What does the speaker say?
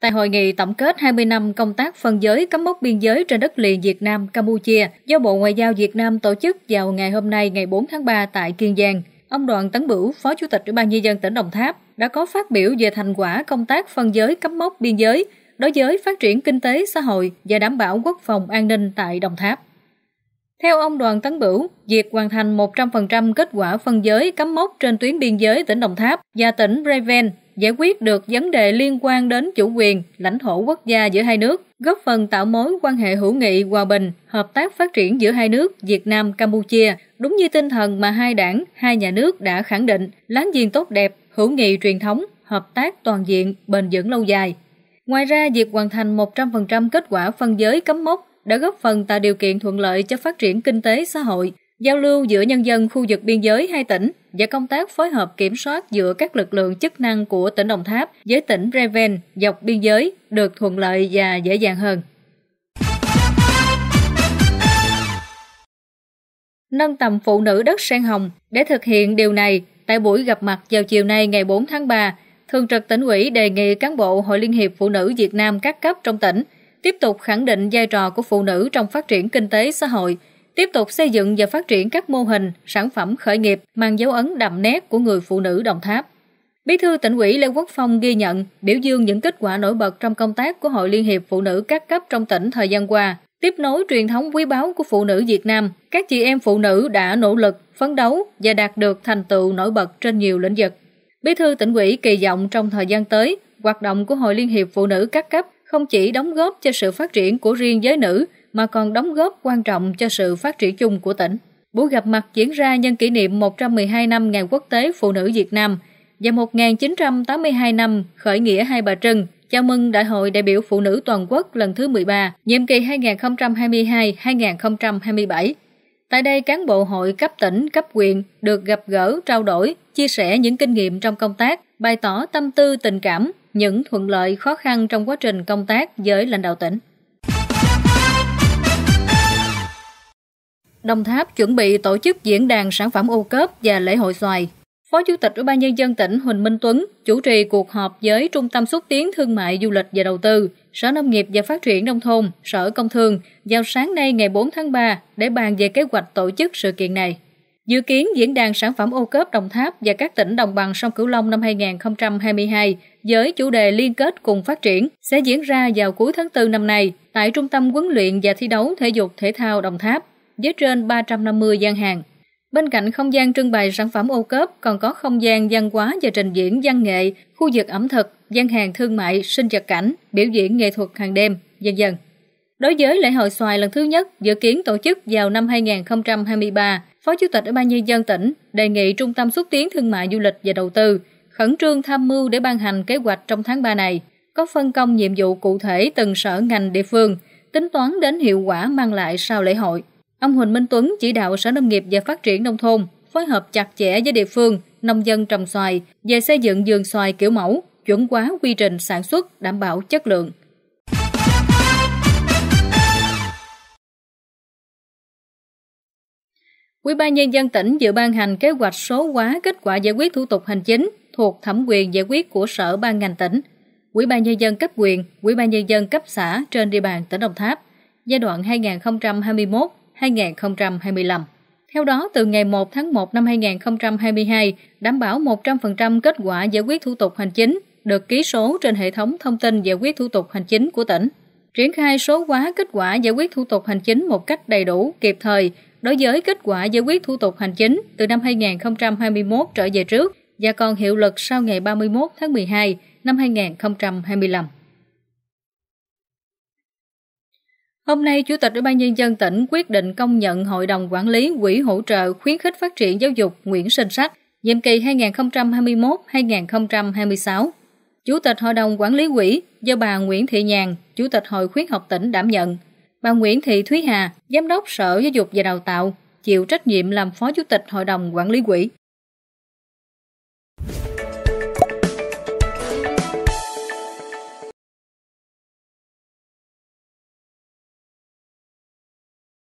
Tại hội nghị tổng kết 20 năm công tác phân giới cắm mốc biên giới trên đất liền Việt Nam Campuchia do Bộ Ngoại giao Việt Nam tổ chức vào ngày hôm nay ngày 4 tháng 3 tại Kiên Giang, ông Đoàn Tấn Bửu, Phó Chủ tịch Ủy ban nhân dân tỉnh Đồng Tháp đã có phát biểu về thành quả công tác phân giới cắm mốc biên giới đối với phát triển kinh tế xã hội và đảm bảo quốc phòng an ninh tại Đồng Tháp. Theo ông Đoàn Tấn Bửu, việc hoàn thành 100% kết quả phân giới cắm mốc trên tuyến biên giới tỉnh Đồng Tháp và tỉnh Breven giải quyết được vấn đề liên quan đến chủ quyền, lãnh thổ quốc gia giữa hai nước, góp phần tạo mối quan hệ hữu nghị, hòa bình, hợp tác phát triển giữa hai nước Việt Nam Campuchia, đúng như tinh thần mà hai đảng, hai nhà nước đã khẳng định, láng giềng tốt đẹp, hữu nghị truyền thống, hợp tác toàn diện, bền vững lâu dài. Ngoài ra, việc hoàn thành 100% kết quả phân giới cấm mốc đã góp phần tạo điều kiện thuận lợi cho phát triển kinh tế xã hội, giao lưu giữa nhân dân khu vực biên giới hai tỉnh và công tác phối hợp kiểm soát giữa các lực lượng chức năng của tỉnh Đồng Tháp với tỉnh Reven dọc biên giới được thuận lợi và dễ dàng hơn. Nâng tầm phụ nữ đất sen hồng để thực hiện điều này tại buổi gặp mặt vào chiều nay ngày 4 tháng 3, Thường trực tỉnh ủy đề nghị cán bộ Hội Liên hiệp Phụ nữ Việt Nam các cấp trong tỉnh tiếp tục khẳng định vai trò của phụ nữ trong phát triển kinh tế xã hội – tiếp tục xây dựng và phát triển các mô hình, sản phẩm khởi nghiệp mang dấu ấn đậm nét của người phụ nữ Đồng Tháp. Bí thư tỉnh ủy Lê Quốc Phong ghi nhận, biểu dương những kết quả nổi bật trong công tác của Hội Liên hiệp Phụ nữ các cấp trong tỉnh thời gian qua, tiếp nối truyền thống quý báu của phụ nữ Việt Nam. Các chị em phụ nữ đã nỗ lực, phấn đấu và đạt được thành tựu nổi bật trên nhiều lĩnh vực. Bí thư tỉnh ủy kỳ vọng trong thời gian tới, hoạt động của Hội Liên hiệp Phụ nữ các cấp không chỉ đóng góp cho sự phát triển của riêng giới nữ mà còn đóng góp quan trọng cho sự phát triển chung của tỉnh. Buổi gặp mặt diễn ra nhân kỷ niệm 112 năm Ngày Quốc tế Phụ nữ Việt Nam và 1982 năm khởi nghĩa Hai Bà Trưng chào mừng Đại hội đại biểu Phụ nữ toàn quốc lần thứ 13, nhiệm kỳ 2022-2027. Tại đây, cán bộ hội cấp tỉnh, cấp quyền được gặp gỡ, trao đổi, chia sẻ những kinh nghiệm trong công tác, bày tỏ tâm tư, tình cảm, những thuận lợi, khó khăn trong quá trình công tác với lãnh đạo tỉnh. Đồng Tháp chuẩn bị tổ chức diễn đàn sản phẩm ô cớp và lễ hội xoài. Phó Chủ tịch Ủy ban nhân dân tỉnh Huỳnh Minh Tuấn chủ trì cuộc họp với Trung tâm xúc tiến thương mại du lịch và đầu tư, Sở Nông nghiệp và Phát triển nông thôn, Sở Công thương vào sáng nay ngày 4 tháng 3 để bàn về kế hoạch tổ chức sự kiện này. Dự kiến diễn đàn sản phẩm ô cớp Đồng Tháp và các tỉnh đồng bằng sông Cửu Long năm 2022 với chủ đề liên kết cùng phát triển sẽ diễn ra vào cuối tháng 4 năm nay tại Trung tâm huấn luyện và thi đấu thể dục thể thao Đồng Tháp với trên 350 gian hàng. Bên cạnh không gian trưng bày sản phẩm ô cớp còn có không gian văn hóa và trình diễn văn nghệ, khu vực ẩm thực, gian hàng thương mại, sinh vật cảnh, biểu diễn nghệ thuật hàng đêm, dần dần Đối với lễ hội xoài lần thứ nhất dự kiến tổ chức vào năm 2023, Phó Chủ tịch Ủy ban Nhân dân tỉnh đề nghị Trung tâm xúc tiến thương mại du lịch và đầu tư khẩn trương tham mưu để ban hành kế hoạch trong tháng 3 này, có phân công nhiệm vụ cụ thể từng sở ngành địa phương, tính toán đến hiệu quả mang lại sau lễ hội. Ông Huỳnh Minh Tuấn chỉ đạo Sở Nông nghiệp và Phát triển Nông thôn phối hợp chặt chẽ với địa phương, nông dân trồng xoài về xây dựng vườn xoài kiểu mẫu, chuẩn hóa quy trình sản xuất đảm bảo chất lượng. Ủy ban nhân dân tỉnh vừa ban hành kế hoạch số hóa kết quả giải quyết thủ tục hành chính thuộc thẩm quyền giải quyết của sở ban ngành tỉnh, Ủy ban nhân dân cấp quyền, Ủy ban nhân dân cấp xã trên địa bàn tỉnh Đồng Tháp giai đoạn 2021 2025. Theo đó, từ ngày 1 tháng 1 năm 2022, đảm bảo 100% kết quả giải quyết thủ tục hành chính được ký số trên hệ thống thông tin giải quyết thủ tục hành chính của tỉnh. Triển khai số hóa kết quả giải quyết thủ tục hành chính một cách đầy đủ, kịp thời đối với kết quả giải quyết thủ tục hành chính từ năm 2021 trở về trước và còn hiệu lực sau ngày 31 tháng 12 năm 2025. Hôm nay, Chủ tịch Ủy ban Nhân dân tỉnh quyết định công nhận Hội đồng Quản lý Quỹ hỗ trợ khuyến khích phát triển giáo dục Nguyễn Sinh Sách, nhiệm kỳ 2021-2026. Chủ tịch Hội đồng Quản lý Quỹ do bà Nguyễn Thị Nhàn, Chủ tịch Hội khuyến học tỉnh đảm nhận. Bà Nguyễn Thị Thúy Hà, Giám đốc Sở Giáo dục và Đào tạo, chịu trách nhiệm làm Phó Chủ tịch Hội đồng Quản lý Quỹ.